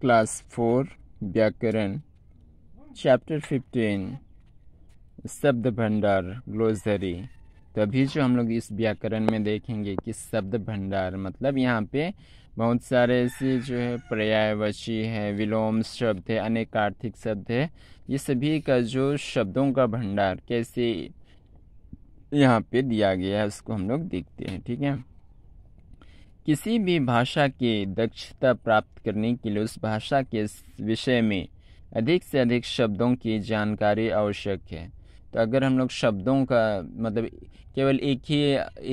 class four व्याकरण chapter fifteen शब्द भंडार ग्लोजरी तो अभी जो हम लोग इस व्याकरण में देखेंगे कि शब्द भंडार मतलब यहाँ पे बहुत सारे ऐसे जो है पर्यायवाची है विलोम शब्द है अनेकार्थिक शब्द है ये सभी का जो शब्दों का भंडार कैसे यहाँ पे दिया गया है उसको हम लोग देखते हैं ठीक है किसी भी भाषा की दक्षता प्राप्त करने के लिए उस भाषा के विषय में अधिक से अधिक शब्दों की जानकारी आवश्यक है तो अगर हम लोग शब्दों का मतलब केवल एक ही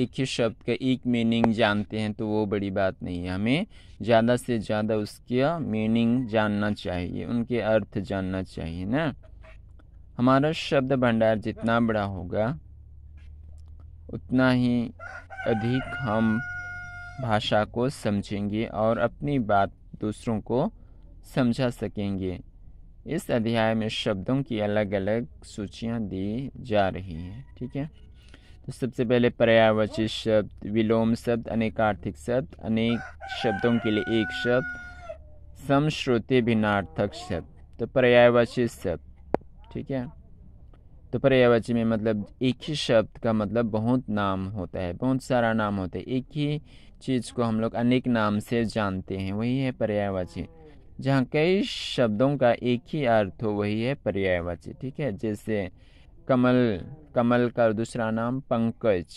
एक ही शब्द का एक मीनिंग जानते हैं तो वो बड़ी बात नहीं है हमें ज़्यादा से ज़्यादा उसका मीनिंग जानना चाहिए उनके अर्थ जानना चाहिए ना हमारा शब्द भंडार जितना बड़ा होगा उतना ही अधिक हम भाषा को समझेंगे और अपनी बात दूसरों को समझा सकेंगे इस अध्याय में शब्दों की अलग अलग सूचियाँ दी जा रही हैं ठीक है तो सबसे पहले पर्यावचित शब्द विलोम शब्द अनेकार्थिक शब्द अनेक शब्दों के लिए एक शब्द समश्रोते भिन्नार्थक शब्द तो पर्यायवाची शब्द ठीक है तो पर्यायवाची में मतलब एक ही शब्द का मतलब बहुत नाम होता है बहुत सारा नाम होता है एक ही चीज़ को हम लोग अनेक नाम से जानते हैं वही है पर्यायवाची जहाँ कई शब्दों का एक ही अर्थ हो वही है पर्यायवाची ठीक है जैसे कमल कमल का दूसरा नाम पंकज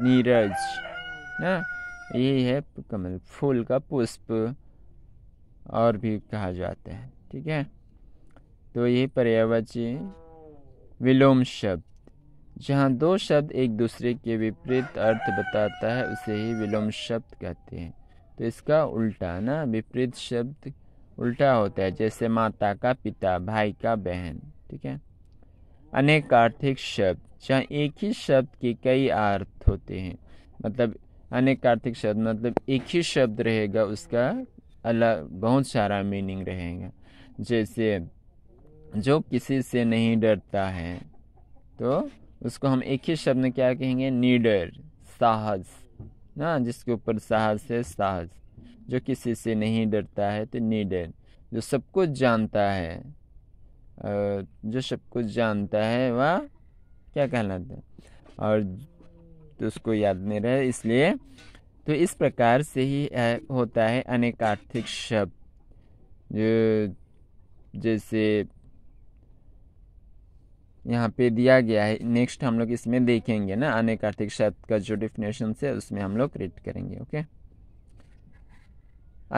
नीरज ना यही है कमल फूल का पुष्प और भी कहा जाता है ठीक है तो यही पर्यायवाची विलोम शब्द जहाँ दो शब्द एक दूसरे के विपरीत अर्थ बताता है उसे ही विलोम शब्द कहते हैं तो इसका उल्टा ना विपरीत शब्द उल्टा होता है जैसे माता का पिता भाई का बहन ठीक है अनेकार्थिक शब्द जहाँ एक ही शब्द के कई अर्थ होते हैं मतलब अनेकार्थिक शब्द मतलब एक ही शब्द रहेगा उसका अलग बहुत सारा मीनिंग रहेगा जैसे जो किसी से नहीं डरता है तो उसको हम एक ही शब्द में क्या कहेंगे नीडर साहस ना जिसके ऊपर साहस है साहस जो किसी से नहीं डरता है तो नीडर जो सब कुछ जानता है जो सब कुछ जानता है वह क्या कहलाता है और तो उसको याद नहीं रहे इसलिए तो इस प्रकार से ही होता है अनेकार्थिक शब्द जो जैसे यहाँ पे दिया गया है नेक्स्ट हम लोग इसमें देखेंगे ना अनेक आर्थिक शब्द का जो डिफिनेशन है उसमें हम लोग रीड करेंगे ओके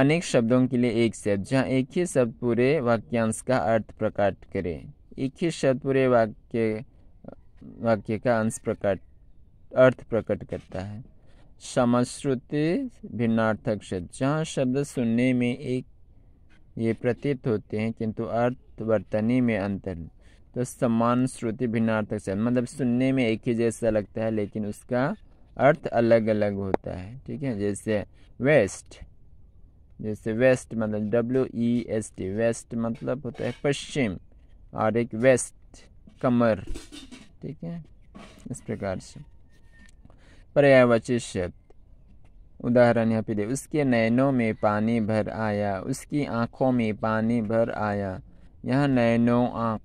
अनेक शब्दों के लिए एक शब्द जहाँ एक ही शब्द पूरे वाक्यांश का अर्थ प्रकट करे एक ही शब्द पूरे वाक्य वाक्य का अंश प्रकट अर्थ प्रकट करता है समश्रुति भिन्नार्थक शब्द जहाँ शब्द सुनने में एक ये प्रतीत होते हैं किंतु अर्थ वर्तनी में अंतर तो समान श्रुति भिन्नार्थक शब्द मतलब सुनने में एक ही जैसा लगता है लेकिन उसका अर्थ अलग अलग होता है ठीक है जैसे वेस्ट जैसे वेस्ट मतलब W E S T west मतलब होता है पश्चिम और एक वेस्ट कमर ठीक है इस प्रकार से पर्यावचित शब्द उदाहरण यहाँ पे दे उसके नैनों में पानी भर आया उसकी आँखों में पानी भर आया यहाँ नैनों आँख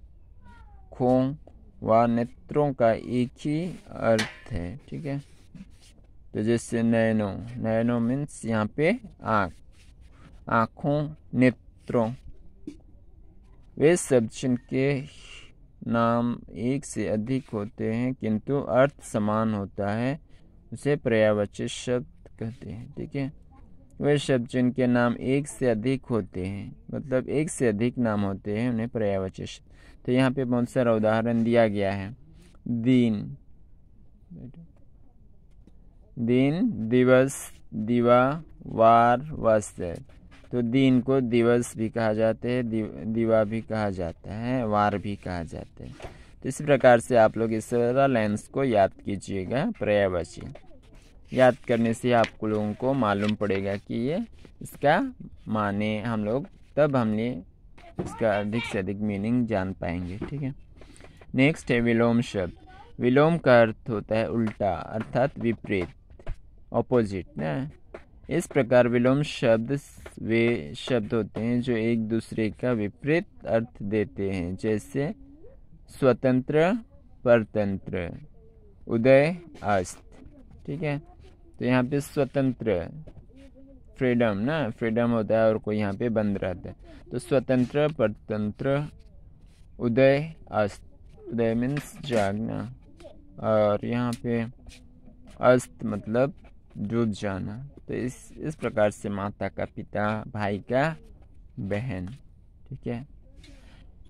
आँखों व नेत्रों का एक ही अर्थ है ठीक है तो जैसे नैनो नैनो मीन्स यहाँ पे आँख आँखों नेत्रों वे शब्द के नाम एक से अधिक होते हैं किंतु अर्थ समान होता है उसे पर्यावचित शब्द कहते हैं ठीक है वे शब्द जिनके नाम एक से अधिक होते हैं मतलब एक से अधिक नाम होते हैं उन्हें पर्यावचित तो यहाँ पे बहुत सारा उदाहरण दिया गया है दिन दिन दिवस दिवा वार वस्त्र तो दिन को दिवस भी कहा जाते हैं दिवा भी कहा जाता है वार भी कहा जाता है तो इस प्रकार से आप लोग इस लेंस को याद कीजिएगा पर्यायवाची याद करने से आप लोगों को मालूम पड़ेगा कि ये इसका माने हम लोग तब हमने इसका अधिक से अधिक मीनिंग जान पाएंगे ठीक है नेक्स्ट है विलोम शब्द विलोम का अर्थ होता है उल्टा अर्थात विपरीत ऑपोजिट ना इस प्रकार विलोम शब्द वे शब्द होते हैं जो एक दूसरे का विपरीत अर्थ देते हैं जैसे स्वतंत्र परतंत्र उदय अस्त ठीक है तो यहाँ पे स्वतंत्र फ्रीडम ना फ्रीडम होता है और कोई यहाँ पे बंद रहता है तो स्वतंत्र परतंत्र उदय अस्त उदय मीन्स जागना और यहाँ पे अस्त मतलब डूब जाना तो इस इस प्रकार से माता का पिता भाई का बहन ठीक है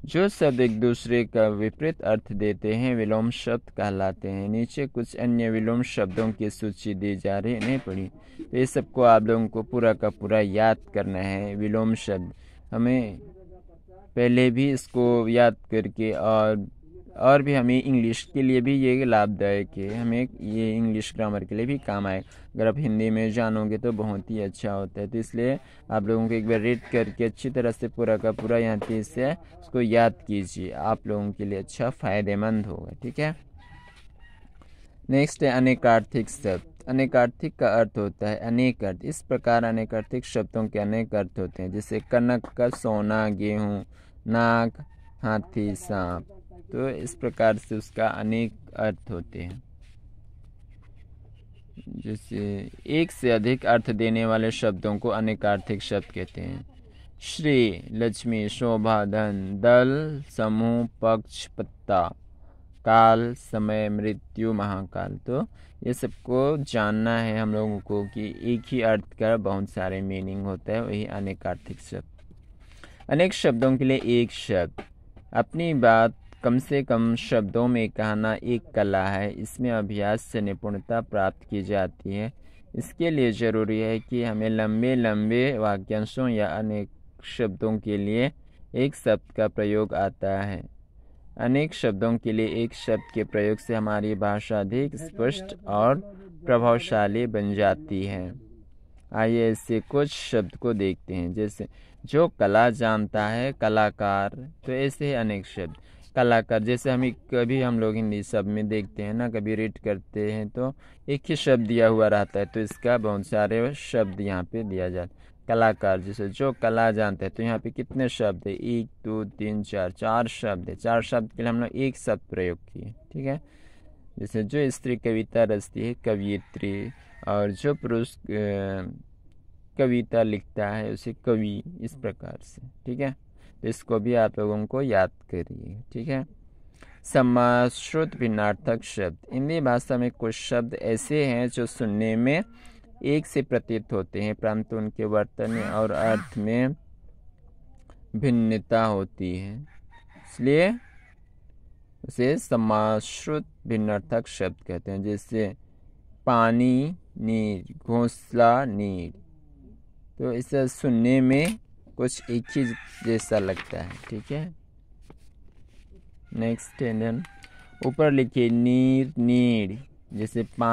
जो शब्द एक दूसरे का विपरीत अर्थ देते हैं विलोम शब्द कहलाते हैं नीचे कुछ अन्य विलोम शब्दों की सूची दी जा रही नहीं पड़ी तो ये सबको आप लोगों को पूरा का पूरा याद करना है विलोम शब्द हमें पहले भी इसको याद करके और और भी हमें इंग्लिश के लिए भी ये लाभदायक है हमें ये इंग्लिश इंग्लिश ग्रामर के लिए भी काम आए अगर आप हिंदी में जानोगे तो बहुत ही अच्छा होता है तो इसलिए आप लोगों को एक बार रीड करके अच्छी तरह से पूरा का पूरा यहाँ तीस से उसको याद कीजिए आप लोगों के लिए अच्छा फ़ायदेमंद होगा ठीक है नेक्स्ट है अनेकार्थिक शब्द अनेकार्थिक का अर्थ होता है अनेक अर्थ इस प्रकार अनेकार्थिक शब्दों के अनेक अर्थ होते हैं जैसे कनक का सोना गेहूँ नाक हाथी सांप तो इस प्रकार से उसका अनेक अर्थ होते हैं जैसे एक से अधिक अर्थ देने वाले शब्दों को अनेकार्थिक शब्द कहते हैं श्री लक्ष्मी शोभा धन दल समूह पक्ष पत्ता काल समय मृत्यु महाकाल तो ये सबको जानना है हम लोगों को कि एक ही अर्थ का बहुत सारे मीनिंग होता है वही अनेकार्थिक शब्द अनेक शब्दों के लिए एक शब्द अपनी बात कम से कम शब्दों में कहना एक कला है इसमें अभ्यास से निपुणता प्राप्त की जाती है इसके लिए ज़रूरी है कि हमें लंबे लंबे वाक्यांशों या अनेक शब्दों के लिए एक शब्द का प्रयोग आता है अनेक शब्दों के लिए एक शब्द के प्रयोग से हमारी भाषा अधिक स्पष्ट और प्रभावशाली बन जाती है आइए ऐसे कुछ शब्द को देखते हैं जैसे जो कला जानता है कलाकार तो ऐसे अनेक शब्द कलाकार जैसे हम कभी हम लोग हिंदी शब्द में देखते हैं ना कभी रीड करते हैं तो एक ही शब्द दिया हुआ रहता है तो इसका बहुत सारे शब्द यहाँ पे दिया जाता है कलाकार जैसे जो कला जानते हैं तो यहाँ पे कितने शब्द है एक दो तीन चार चार शब्द है चार शब्द के लिए हम लोग एक शब्द प्रयोग किए ठीक है जैसे जो स्त्री कविता रचती है कवियत्री और जो पुरुष कविता लिखता है उसे कवि इस प्रकार से ठीक है इसको भी आप लोगों को याद करिए ठीक है समाश्रुत भिन्नार्थक शब्द हिंदी भाषा में कुछ शब्द ऐसे हैं जो सुनने में एक से प्रतीत होते हैं परंतु उनके वर्तन और अर्थ में भिन्नता होती है इसलिए उसे समाश्रुत भिन्नार्थक शब्द कहते हैं जैसे पानी नीर घोंसला नीर तो इसे सुनने में कुछ एक ही जैसा लगता है ठीक है नेक्स्ट टेंडन ऊपर लिखिए नीर नीड जैसे पा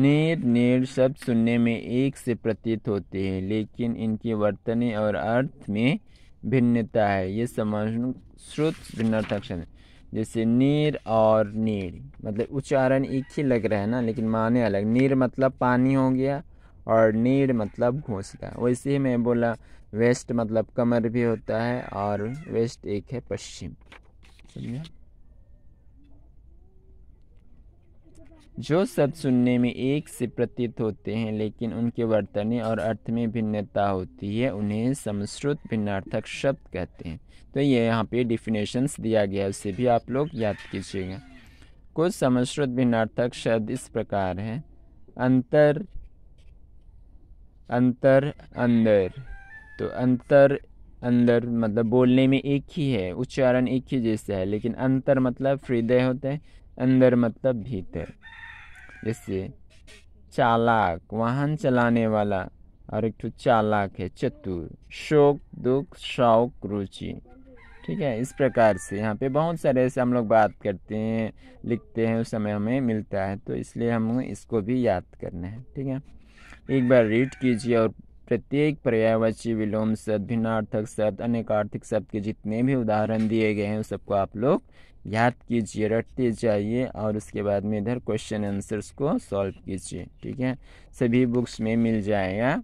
नीर नीड शब्द सुनने में एक से प्रतीत होते हैं लेकिन इनकी वर्तनी और अर्थ में भिन्नता है ये समझ श्रुत भिन्नार्थक जैसे नीर और नीड मतलब उच्चारण एक ही लग रहा है ना लेकिन माने अलग नीर मतलब पानी हो गया और नीड मतलब घोंसला वैसे ही मैं बोला वेस्ट मतलब कमर भी होता है और वेस्ट एक है पश्चिम समझा जो शब्द सुनने में एक से प्रतीत होते हैं लेकिन उनके वर्तने और अर्थ में भिन्नता होती है उन्हें समश्रुत भिन्नार्थक शब्द कहते हैं तो ये यहाँ पे डिफिनेशंस दिया गया उसे भी आप लोग याद कीजिएगा कुछ समश्रुत भिन्नार्थक शब्द इस प्रकार हैं अंतर अंतर अंदर तो अंतर अंदर मतलब बोलने में एक ही है उच्चारण एक ही जैसा है लेकिन अंतर मतलब हृदय होता है अंदर मतलब भीतर जैसे चालाक वाहन चलाने वाला और एक तो चालाक है चतुर शोक दुख शौक रुचि ठीक है इस प्रकार से यहाँ पे बहुत सारे ऐसे हम लोग बात करते हैं लिखते हैं उस समय हमें मिलता है तो इसलिए हम इसको भी याद करना है ठीक है एक बार रीड कीजिए और प्रत्येक पर्यायवाची विलोम शब्द भिन्नार्थक शब्द अनेकार्थक शब्द के जितने भी उदाहरण दिए गए हैं सबको आप लोग याद कीजिए रटते जाइए और उसके बाद में इधर क्वेश्चन आंसर्स को सॉल्व कीजिए ठीक है सभी बुक्स में मिल जाएगा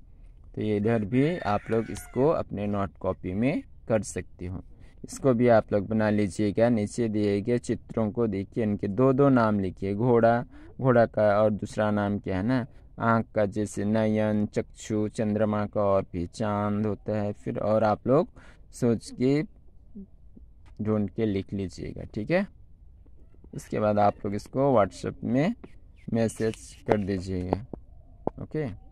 तो ये इधर भी आप लोग इसको अपने नोट कॉपी में कर सकती हूँ इसको भी आप लोग बना लीजिएगा नीचे दिए गए चित्रों को देखिए इनके दो दो नाम लिखिए घोड़ा घोड़ा का और दूसरा नाम क्या है ना आँख का जैसे नयन चक्षु चंद्रमा का और भी चांद होता है फिर और आप लोग सोच के ढूंढ के लिख लीजिएगा ठीक है उसके बाद आप लोग इसको व्हाट्सएप में मैसेज कर दीजिएगा ओके